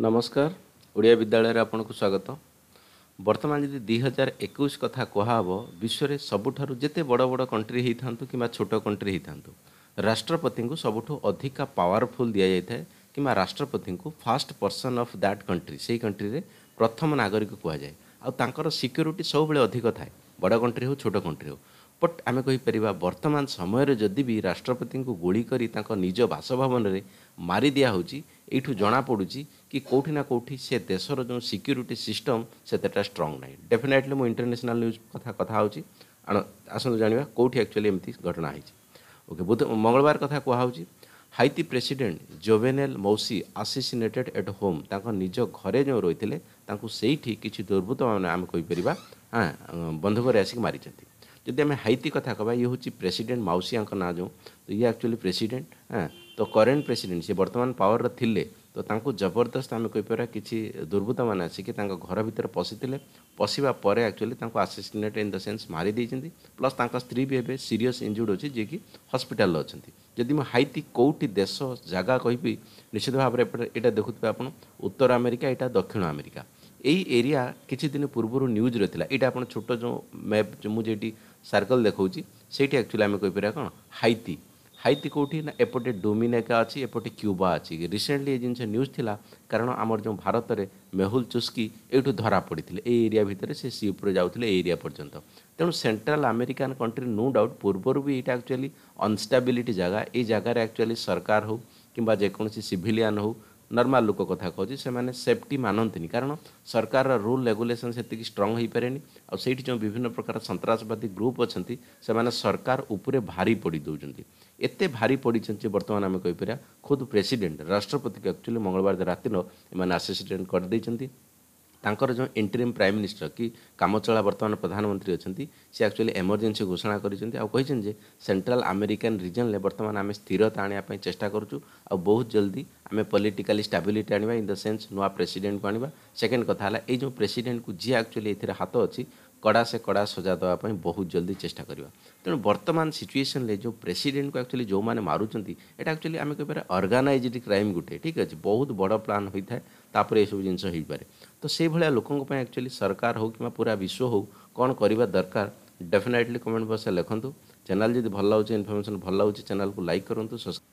ନମସ୍କାର ଓଡ଼ିଆ ବିଦ୍ୟାଳୟରେ ଆପଣଙ୍କୁ ସ୍ୱାଗତ ବର୍ତ୍ତମାନ ଯଦି ଦୁଇ ହଜାର ଏକୋଇଶ କଥା କୁହାହେବ ବିଶ୍ୱରେ ସବୁଠାରୁ ଯେତେ ବଡ଼ ବଡ଼ କଣ୍ଟ୍ରି ହୋଇଥାନ୍ତୁ କିମ୍ବା ଛୋଟ କଣ୍ଟ୍ରି ହୋଇଥାନ୍ତୁ ରାଷ୍ଟ୍ରପତିଙ୍କୁ ସବୁଠୁ ଅଧିକା ପାୱାରଫୁଲ୍ ଦିଆଯାଇଥାଏ କିମ୍ବା ରାଷ୍ଟ୍ରପତିଙ୍କୁ first person of that country ସେହି କଣ୍ଟ୍ରିରେ ପ୍ରଥମ ନାଗରିକ କୁହାଯାଏ ଆଉ ତାଙ୍କର ସିକ୍ୟୁରିଟି ସବୁବେଳେ ଅଧିକ ଥାଏ ବଡ଼ କଣ୍ଟ୍ରି ହେଉ ଛୋଟ କଣ୍ଟ୍ରି ହେଉ ବଟ୍ ଆମେ କହିପାରିବା ବର୍ତ୍ତମାନ ସମୟରେ ଯଦି ବି ରାଷ୍ଟ୍ରପତିଙ୍କୁ ଗୁଳି କରି ତାଙ୍କ ନିଜ ବାସଭବନରେ ମାରି ଦିଆହେଉଛି ଏଇଠୁ ଜଣାପଡ଼ୁଛି କି କେଉଁଠି ନା କେଉଁଠି ସେ ଦେଶର ଯେଉଁ ସିକ୍ୟୁରିଟି ସିଷ୍ଟମ୍ ସେତେଟା ଷ୍ଟ୍ରଙ୍ଗ ନାହିଁ ଡେଫିନେଟଲି ମୁଁ ଇଣ୍ଟରନ୍ୟାସନାଲ ନ୍ୟୁଜ୍ କଥା କଥା ହେଉଛି ଆସନ୍ତୁ ଜାଣିବା କେଉଁଠି ଆକ୍ଚୁଆଲି ଏମିତି ଘଟଣା ହେଇଛି ଓକେ ବୁଧ ମଙ୍ଗଳବାର କଥା କୁହାହେଉଛି Haiti president Jovenel Moise assassinated at home ତାଙ୍କ ନିଜ ଘରେ ଯେଉଁ ରହିଥିଲେ ତାଙ୍କୁ ସେଇଠି କିଛି ଦୁର୍ବୃତ୍ତମାନେ ଆମେ କହିପାରିବା ବନ୍ଧୁକରେ ଆସିକି ମାରିଛନ୍ତି ଯଦି ଆମେ ହାଇତି କଥା କହିବା ଇଏ ହେଉଛି ପ୍ରେସିଡେଣ୍ଟ ମାଉସିଆଙ୍କ ନାଁ ଯେଉଁ ଇଏ ଆକ୍ଚୁଆଲି ପ୍ରେସିଡେଣ୍ଟ ତ କରେଣ୍ଟ ପ୍ରେସିଡେଣ୍ଟ ସେ ବର୍ତ୍ତମାନ ପାୱାରରେ ଥିଲେ ତ ତାଙ୍କୁ ଜବରଦସ୍ତ ଆମେ କହିପାରିବା କିଛି ଦୁର୍ବୃତ୍ତମାନେ ଆସିକି ତାଙ୍କ ଘର ଭିତରେ ପଶିଥିଲେ ପଶିବା ପରେ ଆକ୍ଚୁଆଲି ତାଙ୍କୁ ଆସିସିନେଟ୍ ଇନ୍ ଦ ସେନ୍ସ ମାରି ଦେଇଛନ୍ତି ପ୍ଲସ୍ ତାଙ୍କ ସ୍ତ୍ରୀ ବି ଏବେ ସିରିୟସ୍ ଇଞ୍ଜୁର୍ଡ ଅଛି ଯିଏକି ହସ୍ପିଟାଲରେ ଅଛନ୍ତି ଯଦି ମୁଁ ହାଇତି କେଉଁଠି ଦେଶ ଜାଗା କହିବି ନିଶ୍ଚିତ ଭାବରେ ଏଇଟା ଦେଖୁଥିବେ ଆପଣ ଉତ୍ତର ଆମେରିକା ଏଇଟା ଦକ୍ଷିଣ ଆମେରିକା ଏଇ ଏରିଆ କିଛି ଦିନ ପୂର୍ବରୁ ନ୍ୟୁଜ୍ରେ ଥିଲା ଏଇଟା ଆପଣ ଛୋଟ ଯେଉଁ ମ୍ୟାପ୍ ମୁଁ ଯେଉଁଠି ସାର୍କଲ୍ ଦେଖାଉଛି ସେଇଠି ଆକ୍ଚୁଆଲି ଆମେ କହିପାରିବା କ'ଣ ହାଇତି ହାଇତି କେଉଁଠି ନା ଏପଟେ ଡୋମିନେକା ଅଛି ଏପଟେ କ୍ୟୁବା ଅଛି ରିସେଣ୍ଟଲି ଏ ଜିନିଷ ନ୍ୟୁଜ୍ ଥିଲା କାରଣ ଆମର ଯେଉଁ ଭାରତରେ ମେହୁଲ ଚୁସ୍କି ଏଇଠୁ ଧରା ପଡ଼ିଥିଲେ ଏଇ ଏରିଆ ଭିତରେ ସେ ସି ଉପରେ ଯାଉଥିଲେ ଏ ଏରିଆ ପର୍ଯ୍ୟନ୍ତ ତେଣୁ central American country no doubt ପୂର୍ବରୁ ବି ଏଇଟା ଆକ୍ଚୁଆଲି ଅନଷ୍ଟାବିଲିଟି ଜାଗା ଏଇ ଜାଗାରେ ଆକ୍ଚୁଆଲି ସରକାର ହେଉ କିମ୍ବା ଯେକୌଣସି ସିଭିଲିଆନ୍ ହେଉ ନର୍ମାଲ୍ ଲୋକ କଥା କହୁଛି ସେମାନେ ସେଫ୍ଟି ମାନନ୍ତିନି କାରଣ ସରକାରର ରୁଲ୍ ରେଗୁଲେସନ୍ ସେତିକି ଷ୍ଟ୍ରଙ୍ଗ ହୋଇପାରେନି ଆଉ ସେଇଠି ଯେଉଁ ବିଭିନ୍ନ ପ୍ରକାର ସନ୍ତାସବାଦୀ ଗ୍ରୁପ୍ ଅଛନ୍ତି ସେମାନେ ସରକାର ଉପରେ ଭାରି ପଡ଼ି ଦେଉଛନ୍ତି ଏତେ ଭାରି ପଡ଼ିଛନ୍ତି ଯେ ବର୍ତ୍ତମାନ ଆମେ କହିପାରିବା ଖୁଦ୍ ପ୍ରେସିଡେଣ୍ଟ ରାଷ୍ଟ୍ରପତିକୁ ଆକ୍ଚୁଆଲି ମଙ୍ଗଳବାର ରାତିର ଏମାନେ ଆସିଷ୍ଟାଣ୍ଟ କରିଦେଇଛନ୍ତି ତାଙ୍କର ଯେଉଁ ଇଣ୍ଟରିମ୍ ପ୍ରାଇମ୍ ମିନିଷ୍ଟର କି କାମଚଳା ବର୍ତ୍ତମାନ ପ୍ରଧାନମନ୍ତ୍ରୀ ଅଛନ୍ତି ସେ ଆକ୍ଚୁଆଲି ଏମର୍ଜେନ୍ସି ଘୋଷଣା କରିଛନ୍ତି ଆଉ କହିଛନ୍ତି ଯେ ସେଣ୍ଟ୍ରାଲ ଆମେରିକାନ୍ ରିଜନ୍ରେ ବର୍ତ୍ତମାନ ଆମେ ସ୍ଥିରତା ଆଣିବା ପାଇଁ ଚେଷ୍ଟା କରୁଛୁ ଆଉ ବହୁତ ଜଲ୍ଦି आम पलिटिकाल स्टाबिलिटी आने इन द सेन्स नुआ प्रेसीडेट को आने सेकेंड है ये प्रेसीडेट को जी आकचुअली ए हाथ अच्छी कड़ा से कड़ा सजा देवाई बहुत जल्दी चेस्टा करवा तेणु बर्तमान सिचुएसन जो प्रेसीडेट को आकचुअली जो मैंने मार्च ये आकचुअली आम कह पारे अर्गानाइज क्राइम गोटे ठीक अच्छे बहुत बड़ प्लां होता है यह सब जिन तो से भाया लोकों पर आकचुअली सरकार हो कि पूरा विश्व हो कौन करवा दरकार डेफिनेटली कमेंट बक्स में लिखुद चैनल जब भल लगे इनफर्मेशन भल लगे चैनल को लाइक करूँ सब्सक्राइब